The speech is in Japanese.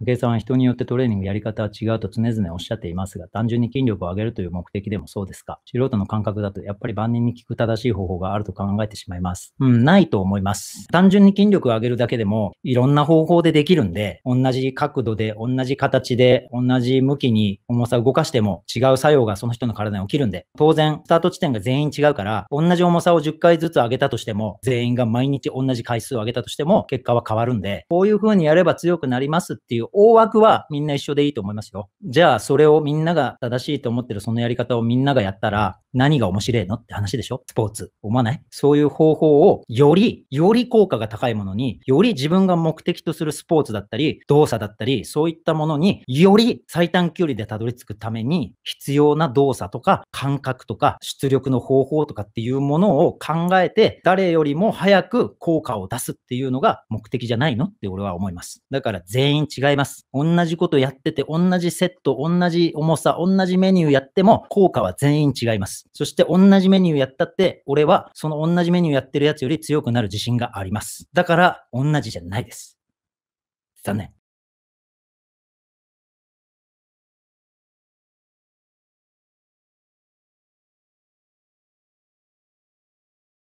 武井さんは人によってトレーニングやり方は違うと常々おっしゃっていますが、単純に筋力を上げるという目的でもそうですか素人の感覚だと、やっぱり万人に効く正しい方法があると考えてしまいます。うん、ないと思います。単純に筋力を上げるだけでも、いろんな方法でできるんで、同じ角度で、同じ形で、同じ向きに重さを動かしても違う作用がその人の体に起きるんで、当然、スタート地点が全員違うから、同じ重さを10回ずつ上げたとしても、全員が毎日同じ回数を上げたとしても、結果は変わるんで、こういう風にやれば強くなりますっていう大枠はみんな一緒でいいと思いますよ。じゃあ、それをみんなが正しいと思ってるそのやり方をみんながやったら、何が面白いのって話でしょスポーツ。思わないそういう方法をより、より効果が高いものに、より自分が目的とするスポーツだったり、動作だったり、そういったものに、より最短距離でたどり着くために、必要な動作とか、感覚とか、出力の方法とかっていうものを考えて、誰よりも早く効果を出すっていうのが目的じゃないのって俺は思います。だから全員違います。同じことやってて、同じセット、同じ重さ、同じメニューやっても、効果は全員違います。そして同じメニューやったって、俺はその同じメニューやってるやつより強くなる自信があります。だから、同じじゃないです。残念。